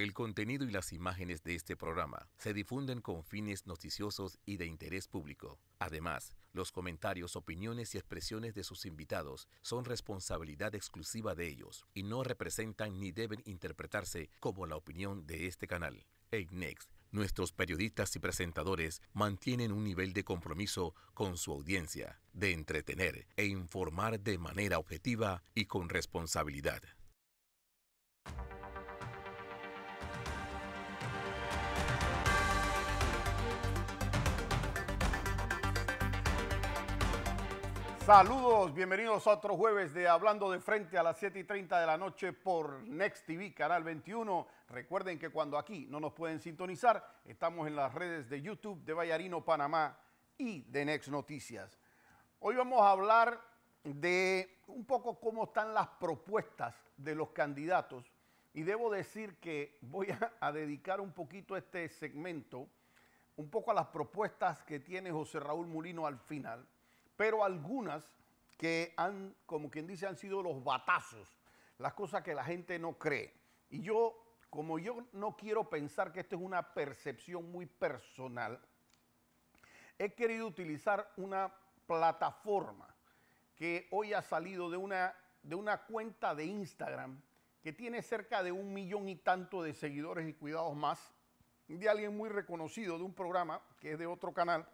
El contenido y las imágenes de este programa se difunden con fines noticiosos y de interés público. Además, los comentarios, opiniones y expresiones de sus invitados son responsabilidad exclusiva de ellos y no representan ni deben interpretarse como la opinión de este canal. Next, nuestros periodistas y presentadores mantienen un nivel de compromiso con su audiencia, de entretener e informar de manera objetiva y con responsabilidad. Saludos, bienvenidos a otro jueves de Hablando de Frente a las 7 y 30 de la noche por Next TV, Canal 21. Recuerden que cuando aquí no nos pueden sintonizar, estamos en las redes de YouTube de Vallarino Panamá y de Next Noticias. Hoy vamos a hablar de un poco cómo están las propuestas de los candidatos y debo decir que voy a, dedicar un poquito este segmento un poco a las propuestas que tiene José Raúl Mulino al final pero algunas que han, como quien dice, han sido los batazos, las cosas que la gente no cree. Y yo, como yo no quiero pensar que esto es una percepción muy personal, he querido utilizar una plataforma que hoy ha salido de una, de una cuenta de Instagram que tiene cerca de un millón y tanto de seguidores y cuidados más, de alguien muy reconocido de un programa que es de otro canal,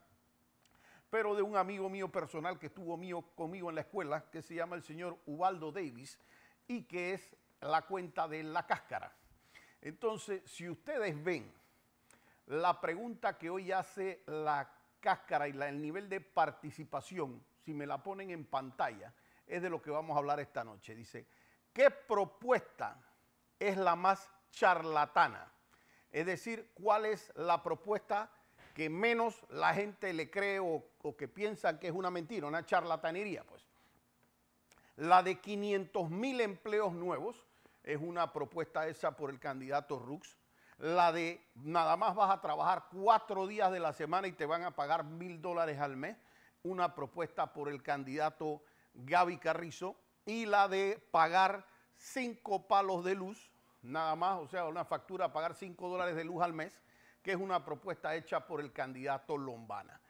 pero de un amigo mío personal que estuvo mío, conmigo en la escuela, que se llama el señor Ubaldo Davis, y que es la cuenta de la cáscara. Entonces, si ustedes ven la pregunta que hoy hace la cáscara y el nivel de participación, si me la ponen en pantalla, es de lo que vamos a hablar esta noche. Dice, ¿qué propuesta es la más charlatana? Es decir, ¿cuál es la propuesta que menos la gente le cree o, que piensa que es una mentira, una charlatanería, pues. La de 500 mil empleos nuevos es una propuesta esa por el candidato Rux. La de nada más vas a trabajar cuatro días de la semana y te van a pagar mil dólares al mes, una propuesta por el candidato Gaby Carrizo. Y la de pagar cinco palos de luz, nada más, o sea, una factura, pagar cinco dólares de luz al mes, que es una propuesta hecha por el candidato Lombana.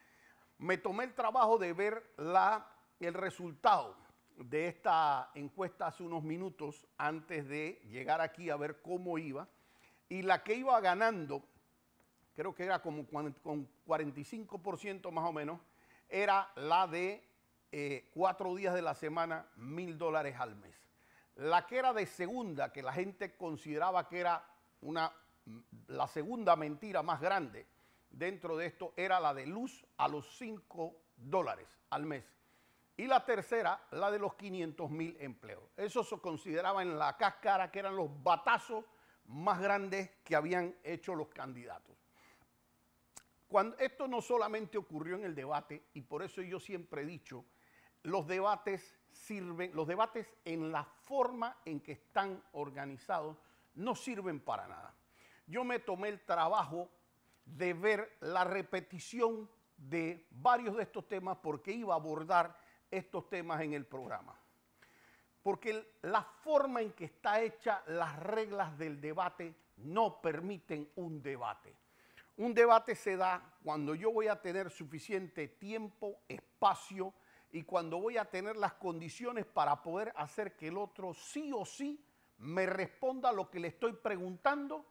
Me tomé el trabajo de ver la, el resultado de esta encuesta hace unos minutos antes de llegar aquí a ver cómo iba. Y la que iba ganando, creo que era como con 45% más o menos, era la de eh, cuatro días de la semana, mil dólares al mes. La que era de segunda, que la gente consideraba que era una la segunda mentira más grande dentro de esto era la de luz a los 5 dólares al mes. Y la tercera, la de los 500 mil empleos. Eso se consideraba en la cáscara que eran los batazos más grandes que habían hecho los candidatos. Cuando, esto no solamente ocurrió en el debate, y por eso yo siempre he dicho, los debates sirven, los debates en la forma en que están organizados no sirven para nada yo me tomé el trabajo de ver la repetición de varios de estos temas porque iba a abordar estos temas en el programa. Porque la forma en que está hecha las reglas del debate no permiten un debate. Un debate se da cuando yo voy a tener suficiente tiempo, espacio y cuando voy a tener las condiciones para poder hacer que el otro sí o sí me responda lo que le estoy preguntando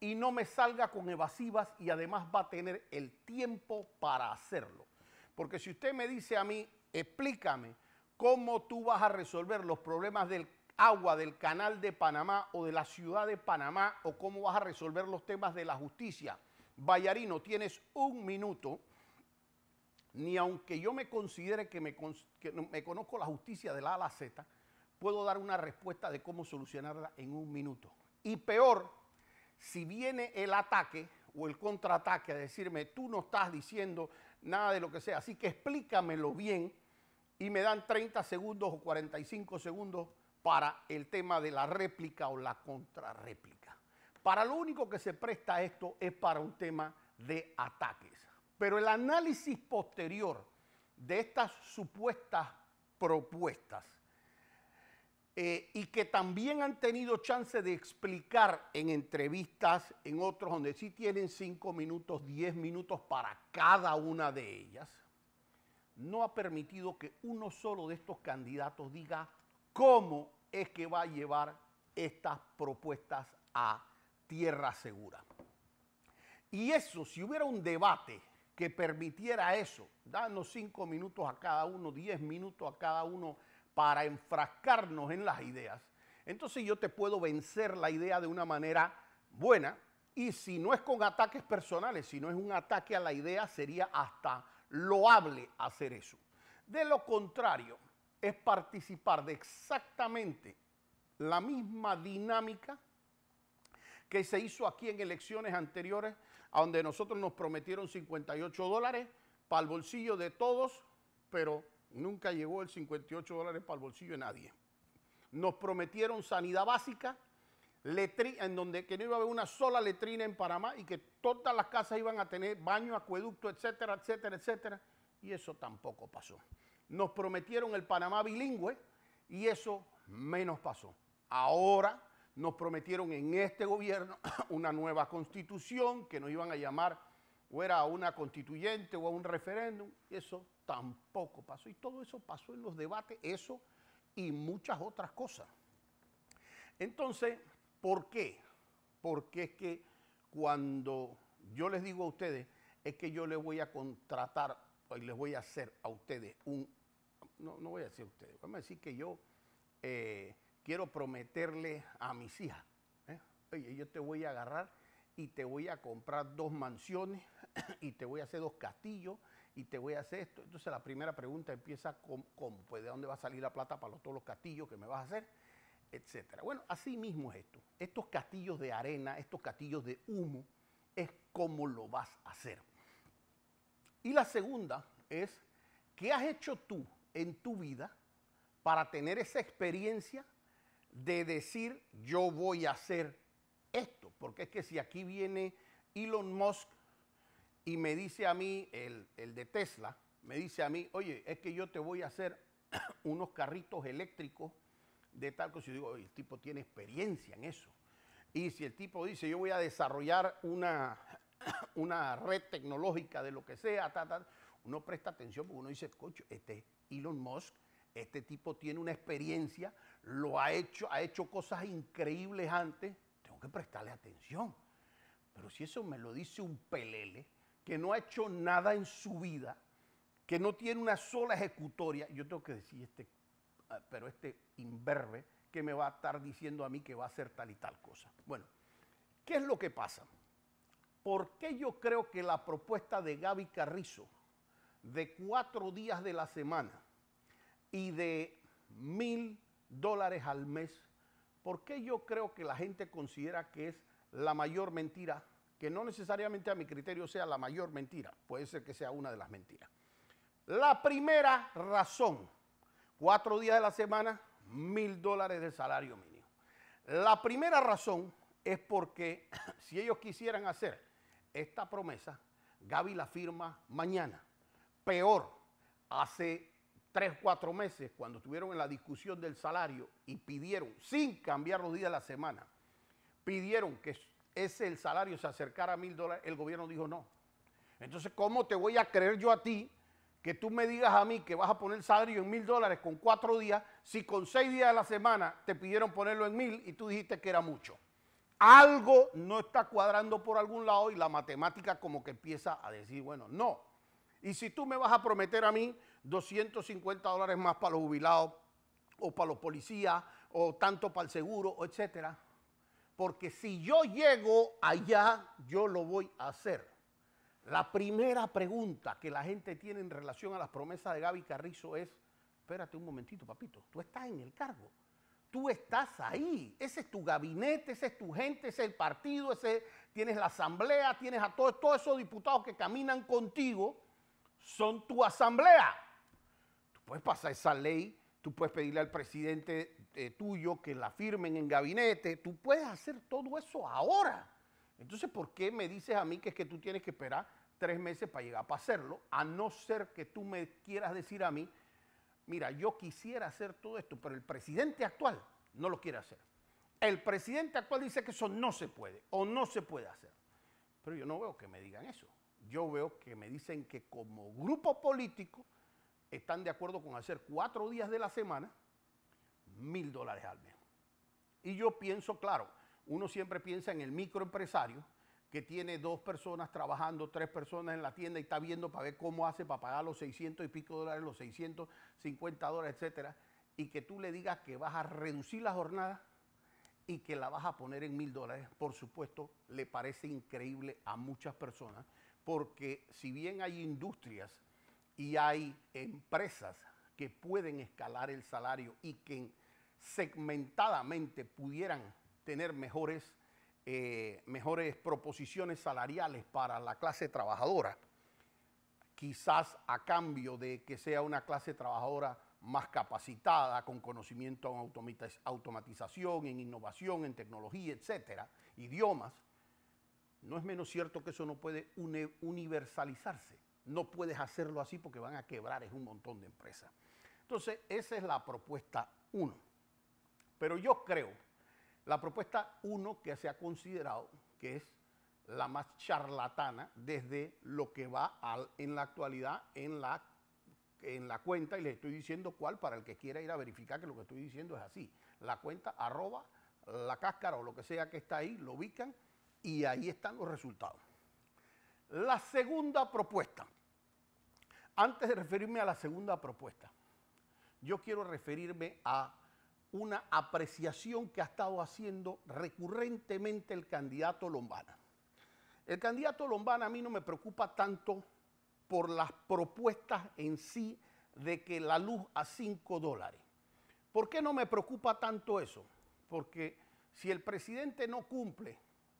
y no me salga con evasivas y además va a tener el tiempo para hacerlo. Porque si usted me dice a mí, explícame cómo tú vas a resolver los problemas del agua del canal de Panamá o de la ciudad de Panamá o cómo vas a resolver los temas de la justicia. Vallarino, tienes un minuto, ni aunque yo me considere que me, que me conozco la justicia de la A a la Z, puedo dar una respuesta de cómo solucionarla en un minuto. Y peor, si viene el ataque o el contraataque a decirme, tú no estás diciendo nada de lo que sea, así que explícamelo bien y me dan 30 segundos o 45 segundos para el tema de la réplica o la contrarréplica. Para lo único que se presta esto es para un tema de ataques. Pero el análisis posterior de estas supuestas propuestas eh, y que también han tenido chance de explicar en entrevistas, en otros, donde sí tienen 5 minutos, 10 minutos para cada una de ellas, no ha permitido que uno solo de estos candidatos diga cómo es que va a llevar estas propuestas a tierra segura. Y eso, si hubiera un debate que permitiera eso, danos cinco minutos a cada uno, diez minutos a cada uno, para enfrascarnos en las ideas, entonces yo te puedo vencer la idea de una manera buena y si no es con ataques personales, si no es un ataque a la idea, sería hasta loable hacer eso. De lo contrario, es participar de exactamente la misma dinámica que se hizo aquí en elecciones anteriores, a donde nosotros nos prometieron 58 dólares para el bolsillo de todos, pero Nunca llegó el 58 dólares para el bolsillo de nadie. Nos prometieron sanidad básica, en donde que no iba a haber una sola letrina en Panamá y que todas las casas iban a tener baño, acueducto, etcétera, etcétera, etcétera. Y eso tampoco pasó. Nos prometieron el Panamá bilingüe y eso menos pasó. Ahora nos prometieron en este gobierno una nueva constitución que nos iban a llamar o era una constituyente o a un referéndum, eso tampoco pasó. Y todo eso pasó en los debates, eso y muchas otras cosas. Entonces, ¿por qué? Porque es que cuando yo les digo a ustedes, es que yo les voy a contratar y les voy a hacer a ustedes un, no, no voy a decir a ustedes, vamos a decir que yo eh, quiero prometerle a mis hijas, ¿eh? oye, yo te voy a agarrar y te voy a comprar dos mansiones y te voy a hacer dos castillos y te voy a hacer esto. Entonces la primera pregunta empieza con cómo, pues de dónde va a salir la plata para todos los castillos que me vas a hacer, etcétera. Bueno, así mismo es esto. Estos castillos de arena, estos castillos de humo, es cómo lo vas a hacer. Y la segunda es, ¿qué has hecho tú en tu vida para tener esa experiencia de decir yo voy a hacer esto, porque es que si aquí viene Elon Musk y me dice a mí, el, de Tesla, me dice a mí, oye, es que yo te voy a hacer unos carritos eléctricos de tal cosa, yo digo, el tipo tiene experiencia en eso. Y si el tipo dice, yo voy a desarrollar una, una red tecnológica de lo que sea, ta, uno presta atención porque uno dice, cocho, este Elon Musk, este tipo tiene una experiencia, lo ha hecho, ha hecho cosas increíbles antes, que prestarle atención. Pero si eso me lo dice un pelele que no ha hecho nada en su vida, que no tiene una sola ejecutoria, yo tengo que decir este, ah, pero este imberbe que me va a estar diciendo a mí que va a hacer tal y tal cosa. Bueno, ¿qué es lo que pasa? ¿Por qué yo creo que la propuesta de Gaby Carrizo de cuatro días de la semana y de mil dólares al mes ¿Por qué yo creo que la gente considera que es la mayor mentira? Que no necesariamente a mi criterio sea la mayor mentira, puede ser que sea una de las mentiras. La primera razón, cuatro días de la semana, mil dólares de salario mínimo. La primera razón es porque si ellos quisieran hacer esta promesa, Gaby la firma mañana. Peor, hace tres, cuatro meses, cuando estuvieron en la discusión del salario y pidieron, sin cambiar los días de la semana, pidieron que ese el salario se acercara a mil dólares, el gobierno dijo no. Entonces, ¿cómo te voy a creer yo a ti que tú me digas a mí que vas a poner el salario en mil dólares con cuatro días, si con seis días de la semana te pidieron ponerlo en mil y tú dijiste que era mucho? Algo no está cuadrando por algún lado y la matemática como que empieza a decir, bueno, no. Y si tú me vas a prometer a mí 250 dólares más para los jubilados o para los policías o tanto para el seguro, etcétera. Porque si yo llego allá, yo lo voy a hacer. La primera pregunta que la gente tiene en relación a las promesas de Gaby Carrizo es, espérate un momentito, papito, tú estás en el cargo. Tú estás ahí, ese es tu gabinete, ese es tu gente, ese es el partido, ese tienes la asamblea, tienes a todos, todos esos diputados que caminan contigo, son tu asamblea puedes pasar esa ley, tú puedes pedirle al presidente eh, tuyo que la firmen en gabinete, tú puedes hacer todo eso ahora. Entonces, ¿por qué me dices a mí que es que tú tienes que esperar tres meses para llegar para hacerlo? A no ser que tú me quieras decir a mí, mira, yo quisiera hacer todo esto, pero el presidente actual no lo quiere hacer. El presidente actual dice que eso no se puede o no se puede hacer. Pero yo no veo que me digan eso. Yo veo que me dicen que como grupo político están de acuerdo con hacer cuatro días de la semana, mil dólares al mes. Y yo pienso, claro, uno siempre piensa en el microempresario que tiene dos personas trabajando, tres personas en la tienda y está viendo para ver cómo hace para pagar los 600 y pico dólares, los 650 dólares, etcétera, y que tú le digas que vas a reducir la jornada y que la vas a poner en mil dólares, por supuesto, le parece increíble a muchas personas, porque si bien hay industrias y hay empresas que pueden escalar el salario y que segmentadamente pudieran tener mejores, eh, mejores proposiciones salariales para la clase trabajadora, quizás a cambio de que sea una clase trabajadora más capacitada, con conocimiento en automatización, en innovación, en tecnología, etcétera, idiomas, no es menos cierto que eso no puede universalizarse no puedes hacerlo así porque van a quebrar es un montón de empresas. Entonces, esa es la propuesta 1. Pero yo creo, la propuesta 1 que se ha considerado, que es la más charlatana desde lo que va en la actualidad en la, en la cuenta, y les estoy diciendo cuál para el que quiera ir a verificar que lo que estoy diciendo es así. La cuenta arroba la cáscara o lo que sea que está ahí, lo ubican y ahí están los resultados. La segunda propuesta antes de referirme a la segunda propuesta, yo quiero referirme a una apreciación que ha estado haciendo recurrentemente el candidato Lombana. El candidato Lombana a mí no me preocupa tanto por las propuestas en sí de que la luz a 5 dólares. ¿Por qué no me preocupa tanto eso? Porque si el presidente no cumple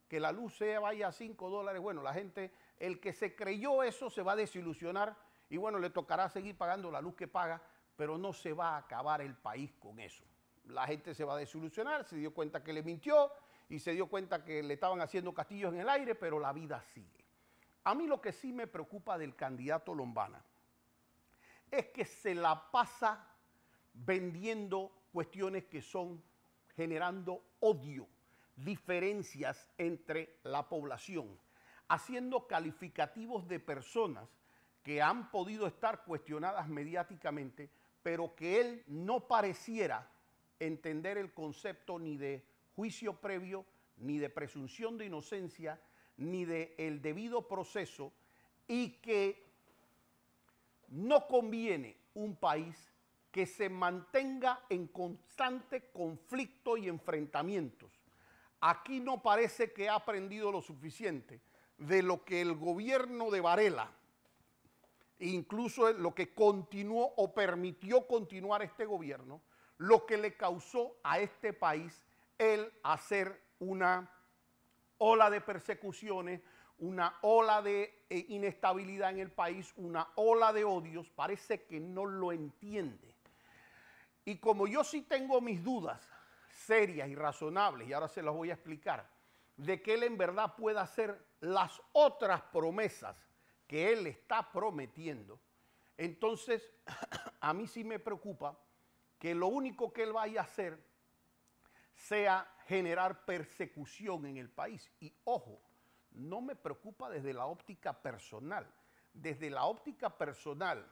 que la luz sea vaya a 5 dólares, bueno, la gente, el que se creyó eso se va a desilusionar y bueno, le tocará seguir pagando la luz que paga, pero no se va a acabar el país con eso. La gente se va a desilusionar, se dio cuenta que le mintió y se dio cuenta que le estaban haciendo castillos en el aire, pero la vida sigue. A mí lo que sí me preocupa del candidato Lombana es que se la pasa vendiendo cuestiones que son generando odio, diferencias entre la población, haciendo calificativos de personas que han podido estar cuestionadas mediáticamente, pero que él no pareciera entender el concepto ni de juicio previo, ni de presunción de inocencia, ni de el debido proceso, y que no conviene un país que se mantenga en constante conflicto y enfrentamientos. Aquí no parece que ha aprendido lo suficiente de lo que el gobierno de Varela e incluso lo que continuó o permitió continuar este gobierno, lo que le causó a este país el hacer una ola de persecuciones, una ola de eh, inestabilidad en el país, una ola de odios, parece que no lo entiende. Y como yo sí tengo mis dudas serias y razonables, y ahora se las voy a explicar, de que él en verdad pueda hacer las otras promesas que Él está prometiendo, entonces a mí sí me preocupa que lo único que Él vaya a hacer sea generar persecución en el país. Y ojo, no me preocupa desde la óptica personal. Desde la óptica personal,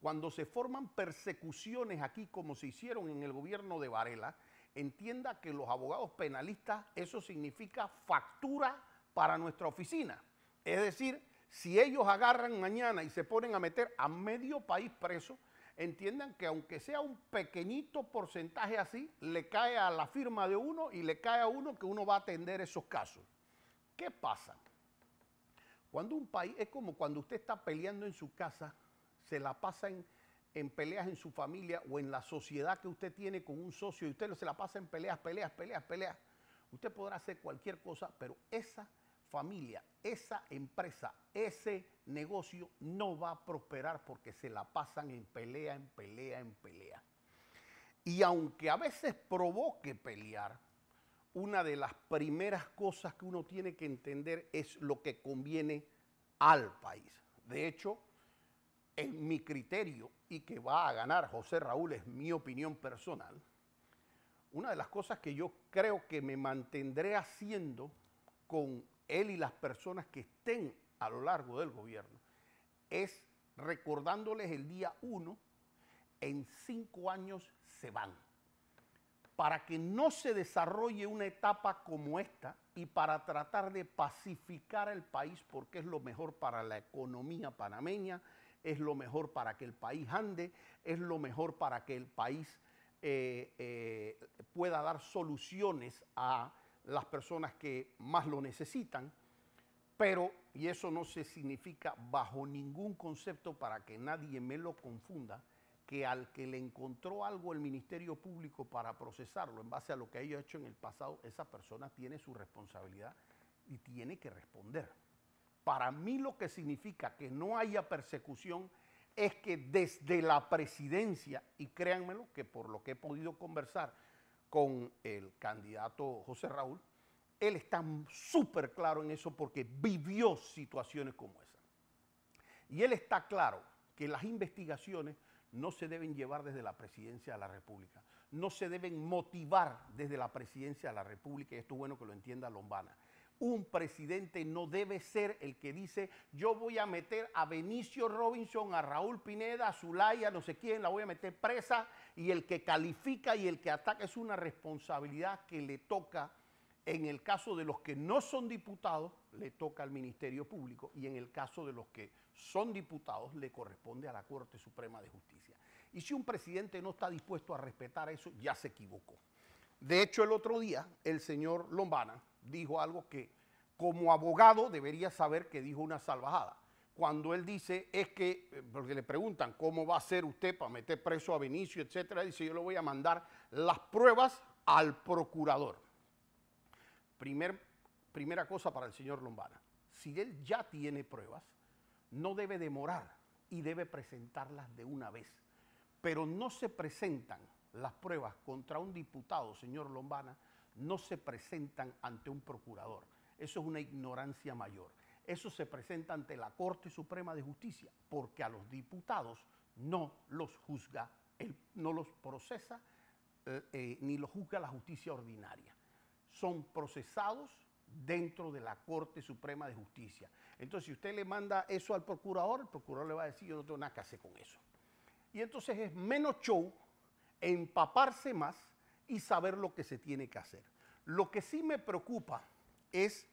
cuando se forman persecuciones aquí como se hicieron en el gobierno de Varela, entienda que los abogados penalistas, eso significa factura para nuestra oficina. Es decir, si ellos agarran mañana y se ponen a meter a medio país preso, entiendan que aunque sea un pequeñito porcentaje así, le cae a la firma de uno y le cae a uno que uno va a atender esos casos. ¿Qué pasa? Cuando un país, es como cuando usted está peleando en su casa, se la pasa en, peleas en su familia o en la sociedad que usted tiene con un socio y usted se la pasa en peleas, peleas, peleas, peleas. Usted podrá hacer cualquier cosa, pero esa familia, esa empresa, ese negocio no va a prosperar porque se la pasan en pelea, en pelea, en pelea. Y aunque a veces provoque pelear, una de las primeras cosas que uno tiene que entender es lo que conviene al país. De hecho, en mi criterio y que va a ganar José Raúl, es mi opinión personal, una de las cosas que yo creo que me mantendré haciendo con él y las personas que estén a lo largo del gobierno, es recordándoles el día uno, en cinco años se van. Para que no se desarrolle una etapa como esta y para tratar de pacificar el país porque es lo mejor para la economía panameña, es lo mejor para que el país ande, es lo mejor para que el país eh, eh, pueda dar soluciones a las personas que más lo necesitan, pero, y eso no se significa bajo ningún concepto para que nadie me lo confunda, que al que le encontró algo el Ministerio Público para procesarlo en base a lo que haya hecho en el pasado, esa persona tiene su responsabilidad y tiene que responder. Para mí lo que significa que no haya persecución es que desde la presidencia, y créanmelo que por lo que he podido conversar con el candidato José Raúl, él está súper claro en eso porque vivió situaciones como esa. Y él está claro que las investigaciones no se deben llevar desde la presidencia de la República, no se deben motivar desde la presidencia de la República, y esto es bueno que lo entienda Lombana. Un presidente no debe ser el que dice, yo voy a meter a Benicio Robinson, a Raúl Pineda, a Zulaya, no sé quién, la voy a meter presa y el que califica y el que ataca es una responsabilidad que le toca. En el caso de los que no son diputados, le toca al Ministerio Público y en el caso de los que son diputados, le corresponde a la Corte Suprema de Justicia. Y si un presidente no está dispuesto a respetar eso, ya se equivocó. De hecho, el otro día, el señor Lombana, dijo algo que como abogado debería saber que dijo una salvajada. Cuando él dice, es que, eh, porque le preguntan, ¿cómo va a ser usted para meter preso a Benicio, etcétera? Dice, yo le voy a mandar las pruebas al procurador. Primer, primera cosa para el señor Lombana, si él ya tiene pruebas, no debe demorar y debe presentarlas de una vez. Pero no se presentan las pruebas contra un diputado, señor Lombana, no se presentan ante un procurador. Eso es una ignorancia mayor. Eso se presenta ante la Corte Suprema de Justicia, porque a los diputados no los juzga, no los procesa eh, eh, ni los juzga la justicia ordinaria. Son procesados dentro de la Corte Suprema de Justicia. Entonces, si usted le manda eso al procurador, el procurador le va a decir, yo no tengo nada que hacer con eso. Y entonces es menos show, empaparse más y saber lo que se tiene que hacer. Lo que sí me preocupa es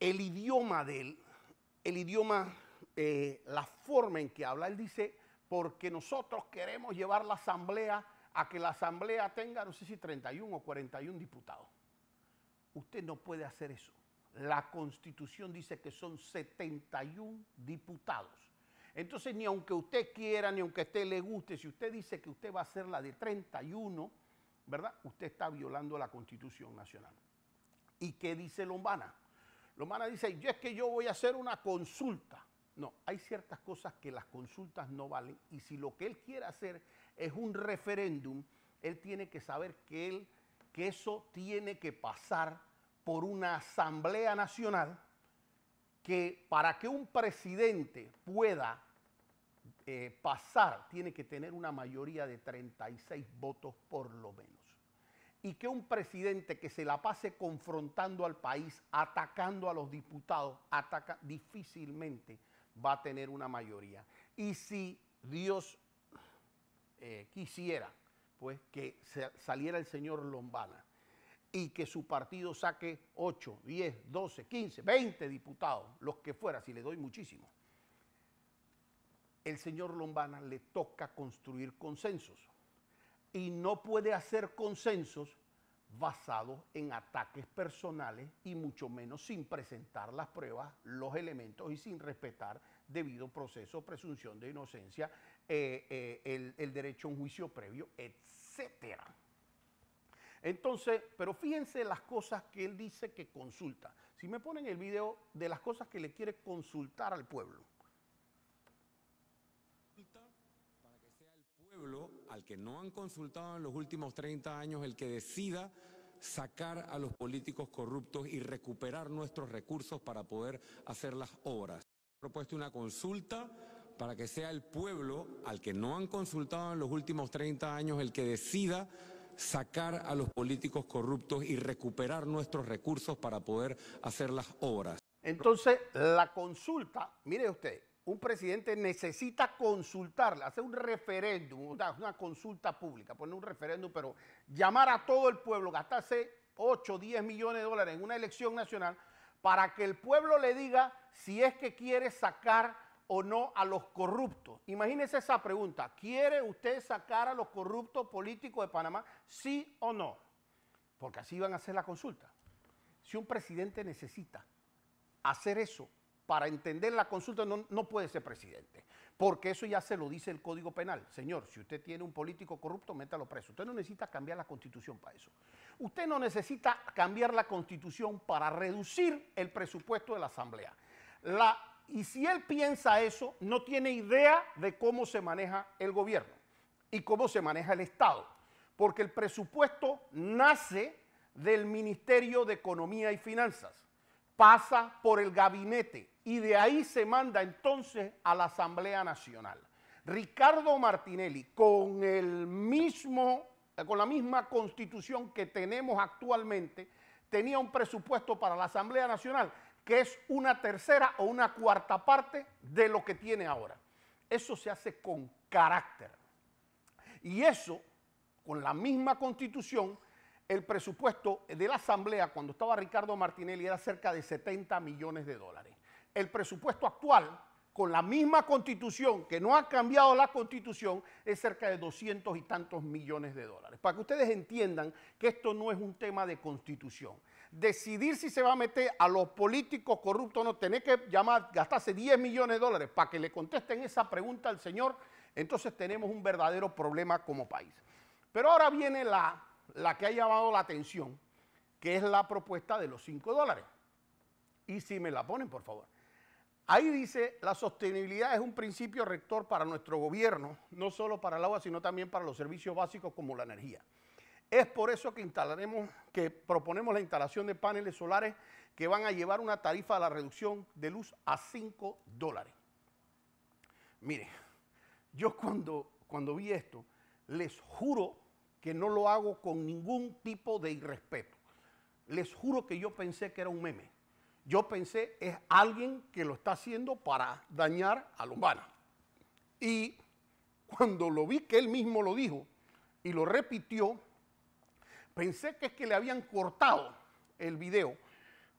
el idioma de él, el idioma, eh, la forma en que habla. Él dice, porque nosotros queremos llevar la asamblea a que la asamblea tenga, no sé si 31 o 41 diputados. Usted no puede hacer eso. La constitución dice que son 71 diputados. Entonces, ni aunque usted quiera, ni aunque a usted le guste, si usted dice que usted va a hacer la de 31, ¿verdad? Usted está violando la Constitución Nacional. ¿Y qué dice Lombana? Lombana dice, yo es que yo voy a hacer una consulta. No, hay ciertas cosas que las consultas no valen y si lo que él quiere hacer es un referéndum, él tiene que saber que, él, que eso tiene que pasar por una asamblea nacional que para que un presidente pueda eh, pasar, tiene que tener una mayoría de 36 votos por lo menos. Y que un presidente que se la pase confrontando al país, atacando a los diputados, ataca, difícilmente va a tener una mayoría. Y si Dios eh, quisiera, pues que saliera el señor Lombana y que su partido saque 8, 10, 12, 15, 20 diputados, los que fuera, si le doy muchísimo el señor Lombana le toca construir consensos y no puede hacer consensos basados en ataques personales y mucho menos sin presentar las pruebas, los elementos y sin respetar debido proceso, presunción de inocencia, eh, eh, el, el, derecho a un juicio previo, etc. Entonces, pero fíjense las cosas que él dice que consulta. Si me ponen el video de las cosas que le quiere consultar al pueblo. al que no han consultado en los últimos 30 años el que decida sacar a los políticos corruptos y recuperar nuestros recursos para poder hacer las obras. He propuesto una consulta para que sea el pueblo al que no han consultado en los últimos 30 años el que decida sacar a los políticos corruptos y recuperar nuestros recursos para poder hacer las obras. Entonces, la consulta, mire usted, un presidente necesita consultar, hacer un referéndum, una consulta pública, poner un referéndum, pero llamar a todo el pueblo, gastarse 8, 10 millones de dólares en una elección nacional para que el pueblo le diga si es que quiere sacar o no a los corruptos. Imagínese esa pregunta, ¿quiere usted sacar a los corruptos políticos de Panamá? Sí o no. Porque así van a hacer la consulta. Si un presidente necesita hacer eso para entender la consulta no, puede ser presidente, porque eso ya se lo dice el Código Penal. Señor, si usted tiene un político corrupto, métalo preso. Usted no necesita cambiar la constitución para eso. Usted no necesita cambiar la constitución para reducir el presupuesto de la Asamblea. y si él piensa eso, no tiene idea de cómo se maneja el gobierno y cómo se maneja el Estado, porque el presupuesto nace del Ministerio de Economía y Finanzas pasa por el gabinete y de ahí se manda entonces a la Asamblea Nacional. Ricardo Martinelli, con, el mismo, con la misma constitución que tenemos actualmente, tenía un presupuesto para la Asamblea Nacional que es una tercera o una cuarta parte de lo que tiene ahora. Eso se hace con carácter. Y eso, con la misma constitución, el presupuesto de la Asamblea cuando estaba Ricardo Martinelli era cerca de 70 millones de dólares. El presupuesto actual, con la misma constitución, que no ha cambiado la constitución, es cerca de 200 y tantos millones de dólares. Para que ustedes entiendan que esto no es un tema de constitución. Decidir si se va a meter a los políticos corruptos o no, tener que llamar, gastarse 10 millones de dólares para que le contesten esa pregunta al señor, entonces tenemos un verdadero problema como país. Pero ahora viene la la que ha llamado la atención, que es la propuesta de los 5 dólares. Y si me la ponen, por favor. Ahí dice, la sostenibilidad es un principio rector para nuestro gobierno, no solo para el agua, sino también para los servicios básicos como la energía. Es por eso que instalaremos, que proponemos la instalación de paneles solares que van a llevar una tarifa a la reducción de luz a 5 dólares. Mire, yo cuando, cuando vi esto, les juro no lo hago con ningún tipo de irrespeto. Les juro que yo pensé que era un meme. Yo pensé es alguien que lo está haciendo para dañar a Lombana. Y cuando lo vi que él mismo lo dijo y lo repitió, pensé que es que le habían cortado el video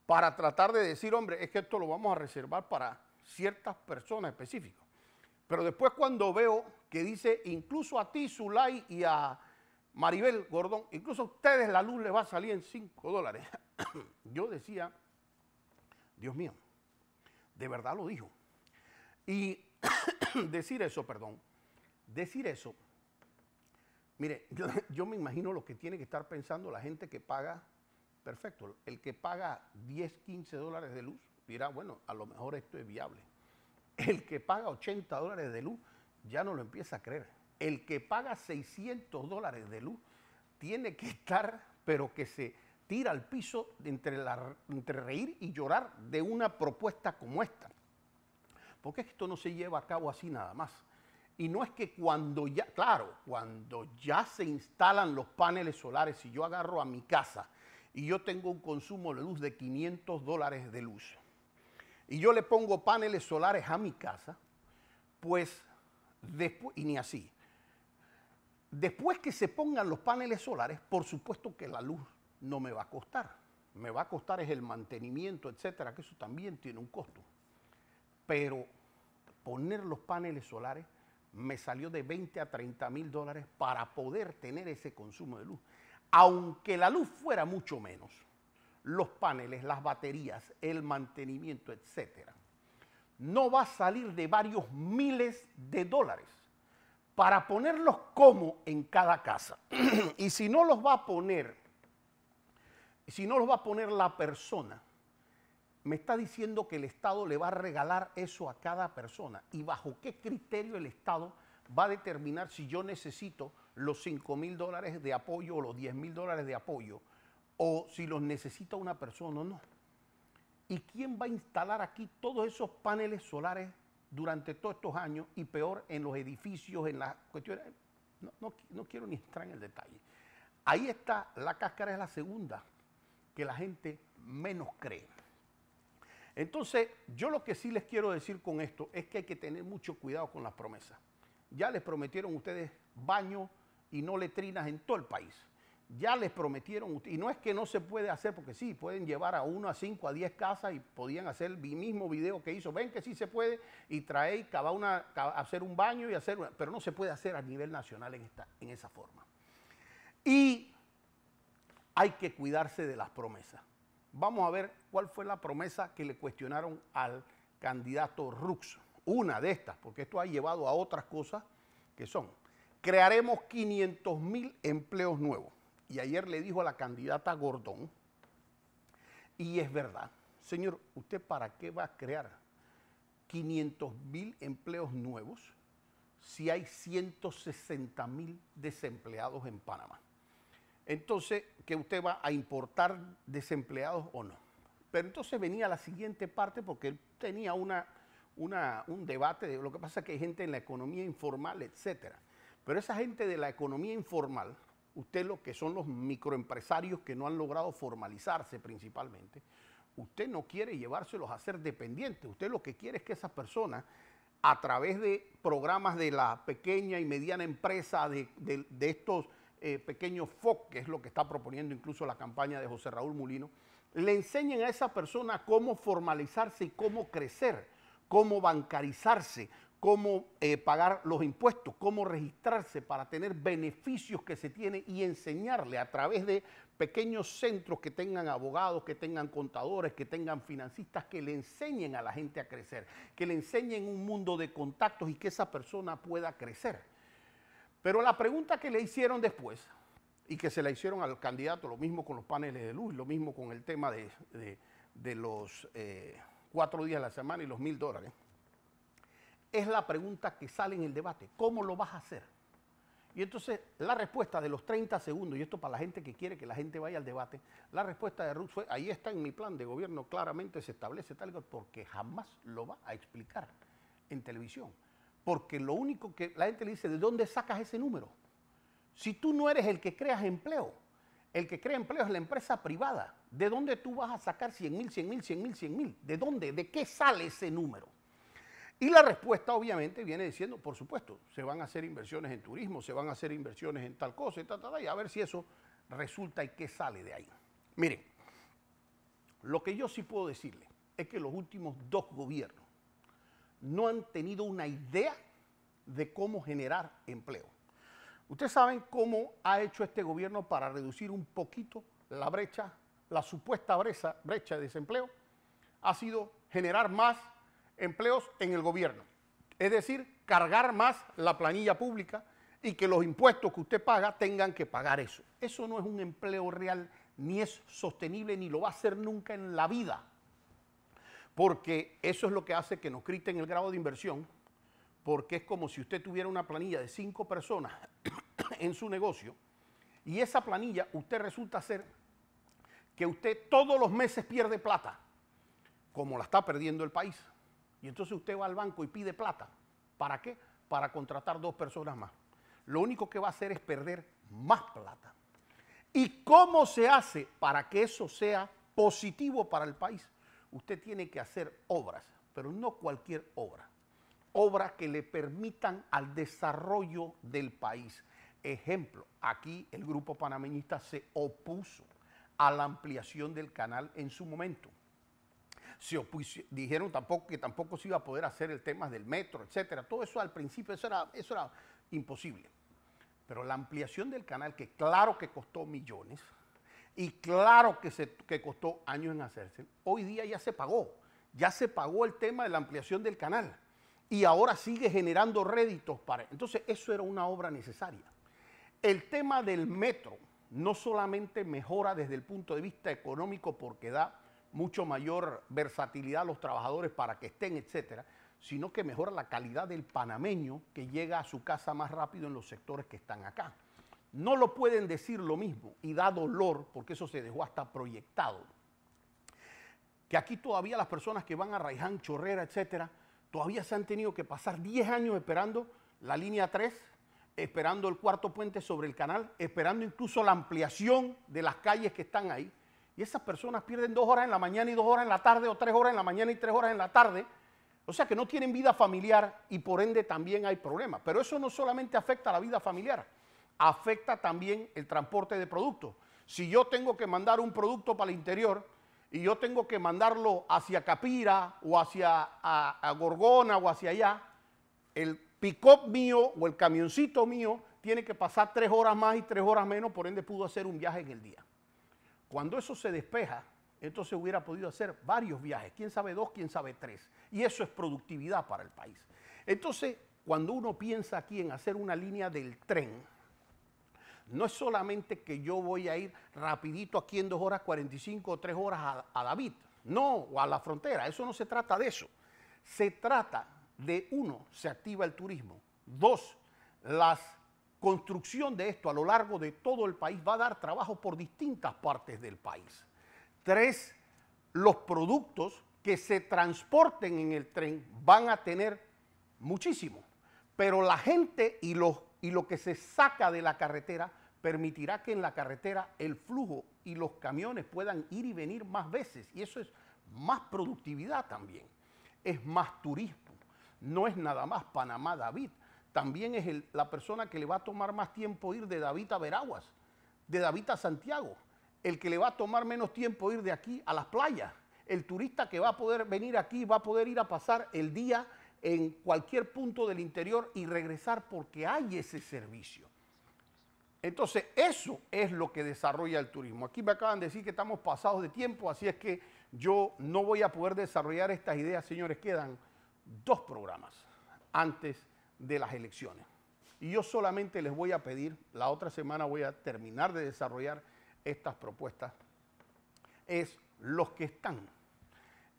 para tratar de decir, hombre, es que esto lo vamos a reservar para ciertas personas específicas. Pero después cuando veo que dice incluso a ti, Zulay, y a Maribel Gordón, incluso a ustedes la luz les va a salir en 5 dólares. Yo decía, Dios mío, de verdad lo dijo. Y decir eso, perdón, decir eso, mire, yo, me imagino lo que tiene que estar pensando la gente que paga, perfecto, el que paga 10, 15 dólares de luz, dirá, bueno, a lo mejor esto es viable. El que paga 80 dólares de luz ya no lo empieza a creer el que paga 600 dólares de luz tiene que estar, pero que se tira al piso entre, reír y llorar de una propuesta como esta. Porque esto no se lleva a cabo así nada más. Y no es que cuando ya, claro, cuando ya se instalan los paneles solares, y yo agarro a mi casa y yo tengo un consumo de luz de 500 dólares de luz, y yo le pongo paneles solares a mi casa, pues después, y ni así, Después que se pongan los paneles solares, por supuesto que la luz no me va a costar. Me va a costar es el mantenimiento, etcétera, que eso también tiene un costo. Pero poner los paneles solares me salió de 20 a 30 mil dólares para poder tener ese consumo de luz. Aunque la luz fuera mucho menos, los paneles, las baterías, el mantenimiento, etcétera, no va a salir de varios miles de dólares para ponerlos como en cada casa. y si no los va a poner, si no los va a poner la persona, me está diciendo que el Estado le va a regalar eso a cada persona. ¿Y bajo qué criterio el Estado va a determinar si yo necesito los 5 mil dólares de apoyo o los 10 mil dólares de apoyo o si los necesita una persona o no? ¿Y quién va a instalar aquí todos esos paneles solares durante todos estos años y peor en los edificios, en las cuestiones. No, quiero ni entrar en el detalle. Ahí está, la cáscara es la segunda que la gente menos cree. Entonces, yo lo que sí les quiero decir con esto es que hay que tener mucho cuidado con las promesas. Ya les prometieron ustedes baño y no letrinas en todo el país ya les prometieron, y no es que no se puede hacer, porque sí, pueden llevar a uno a cinco, a diez casas y podían hacer el mismo video que hizo, ven que sí se puede, y traer cada una, hacer un baño y hacer pero no se puede hacer a nivel nacional en, esta, en esa forma. Y hay que cuidarse de las promesas. Vamos a ver cuál fue la promesa que le cuestionaron al candidato Rux. Una de estas, porque esto ha llevado a otras cosas que son, crearemos 500 mil empleos nuevos y ayer le dijo a la candidata Gordón, y es verdad, señor, ¿usted para qué va a crear 500 mil empleos nuevos si hay 160 mil desempleados en Panamá? Entonces, ¿que usted va a importar desempleados o no? Pero entonces venía la siguiente parte porque él tenía una, un debate de lo que pasa es que hay gente en la economía informal, etcétera. Pero esa gente de la economía informal usted lo que son los microempresarios que no han logrado formalizarse principalmente, usted no quiere llevárselos a ser dependientes, usted lo que quiere es que esas personas a través de programas de la pequeña y mediana empresa, de, estos eh, pequeños FOC, que es lo que está proponiendo incluso la campaña de José Raúl Mulino, le enseñen a esa persona cómo formalizarse y cómo crecer, cómo bancarizarse, cómo eh, pagar los impuestos, cómo registrarse para tener beneficios que se tiene y enseñarle a través de pequeños centros que tengan abogados, que tengan contadores, que tengan financistas, que le enseñen a la gente a crecer, que le enseñen un mundo de contactos y que esa persona pueda crecer. Pero la pregunta que le hicieron después, y que se la hicieron al candidato, lo mismo con los paneles de luz, lo mismo con el tema de, los eh, cuatro días a la semana y los mil dólares, es la pregunta que sale en el debate. ¿Cómo lo vas a hacer? Y entonces la respuesta de los 30 segundos, y esto para la gente que quiere que la gente vaya al debate, la respuesta de Ruth fue, ahí está en mi plan de gobierno, claramente se establece tal cosa, porque jamás lo va a explicar en televisión. Porque lo único que la gente le dice, ¿de dónde sacas ese número? Si tú no eres el que creas empleo, el que crea empleo es la empresa privada, ¿de dónde tú vas a sacar 100 mil, 100 mil, 100 mil, 100 mil? ¿De dónde? ¿De qué sale ese número? Y la respuesta obviamente viene diciendo, por supuesto, se van a hacer inversiones en turismo, se van a hacer inversiones en tal cosa, y, tal, tal, y a ver si eso resulta y qué sale de ahí. Miren, lo que yo sí puedo decirle es que los últimos dos gobiernos no han tenido una idea de cómo generar empleo. Ustedes saben cómo ha hecho este gobierno para reducir un poquito la brecha, la supuesta brecha, brecha de desempleo. Ha sido generar más empleos en el gobierno. Es decir, cargar más la planilla pública y que los impuestos que usted paga tengan que pagar eso. Eso no es un empleo real, ni es sostenible, ni lo va a ser nunca en la vida. Porque eso es lo que hace que nos criten el grado de inversión, porque es como si usted tuviera una planilla de cinco personas en su negocio y esa planilla usted resulta ser que usted todos los meses pierde plata, como la está perdiendo el país. Y entonces usted va al banco y pide plata. ¿Para qué? Para contratar dos personas más. Lo único que va a hacer es perder más plata. ¿Y cómo se hace para que eso sea positivo para el país? Usted tiene que hacer obras, pero no cualquier obra. Obras que le permitan al desarrollo del país. Ejemplo, aquí el grupo panameñista se opuso a la ampliación del canal en su momento dijeron tampoco, que tampoco se iba a poder hacer el tema del metro, etcétera. Todo eso al principio, eso era, eso era imposible. Pero la ampliación del canal, que claro que costó millones, y claro que, se, que costó años en hacerse, hoy día ya se pagó. Ya se pagó el tema de la ampliación del canal y ahora sigue generando réditos para... Entonces, eso era una obra necesaria. El tema del metro no solamente mejora desde el punto de vista económico porque da mucho mayor versatilidad a los trabajadores para que estén, etcétera, sino que mejora la calidad del panameño que llega a su casa más rápido en los sectores que están acá. No lo pueden decir lo mismo y da dolor porque eso se dejó hasta proyectado. Que aquí todavía las personas que van a Raiján, Chorrera, etcétera, todavía se han tenido que pasar 10 años esperando la línea 3, esperando el cuarto puente sobre el canal, esperando incluso la ampliación de las calles que están ahí y esas personas pierden dos horas en la mañana y dos horas en la tarde, o tres horas en la mañana y tres horas en la tarde. O sea que no tienen vida familiar y por ende también hay problemas. Pero eso no solamente afecta la vida familiar, afecta también el transporte de productos. Si yo tengo que mandar un producto para el interior y yo tengo que mandarlo hacia Capira o hacia a, Gorgona o hacia allá, el pick-up mío o el camioncito mío tiene que pasar tres horas más y tres horas menos, por ende pudo hacer un viaje en el día. Cuando eso se despeja, entonces hubiera podido hacer varios viajes, quién sabe dos, quién sabe tres. Y eso es productividad para el país. Entonces, cuando uno piensa aquí en hacer una línea del tren, no es solamente que yo voy a ir rapidito aquí en dos horas 45 o tres horas a, a David, no, o a la frontera, eso no se trata de eso. Se trata de, uno, se activa el turismo, dos, las construcción de esto a lo largo de todo el país va a dar trabajo por distintas partes del país. Tres, los productos que se transporten en el tren van a tener muchísimo, pero la gente y, los, y lo que se saca de la carretera permitirá que en la carretera el flujo y los camiones puedan ir y venir más veces y eso es más productividad también, es más turismo, no es nada más Panamá David, también es la persona que le va a tomar más tiempo ir de Davita a Veraguas, de David a Santiago, el que le va a tomar menos tiempo ir de aquí a las playas, el turista que va a poder venir aquí, va a poder ir a pasar el día en cualquier punto del interior y regresar porque hay ese servicio. Entonces, eso es lo que desarrolla el turismo. Aquí me acaban de decir que estamos pasados de tiempo, así es que yo no voy a poder desarrollar estas ideas, señores. Quedan dos programas antes de las elecciones. Y yo solamente les voy a pedir, la otra semana voy a terminar de desarrollar estas propuestas, es los que están.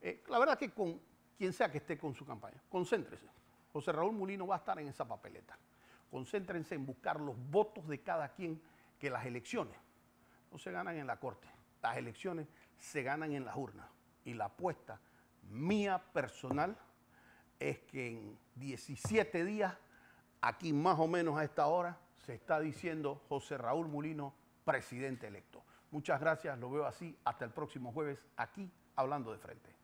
Eh, la verdad que con quien sea que esté con su campaña, concéntrense, José Raúl Mulino va a estar en esa papeleta. Concéntrense en buscar los votos de cada quien, que las elecciones no se ganan en la corte, las elecciones se ganan en las urnas. Y la apuesta mía personal es que en 17 días, aquí más o menos a esta hora, se está diciendo José Raúl Mulino, presidente electo. Muchas gracias, lo veo así. Hasta el próximo jueves, aquí hablando de frente.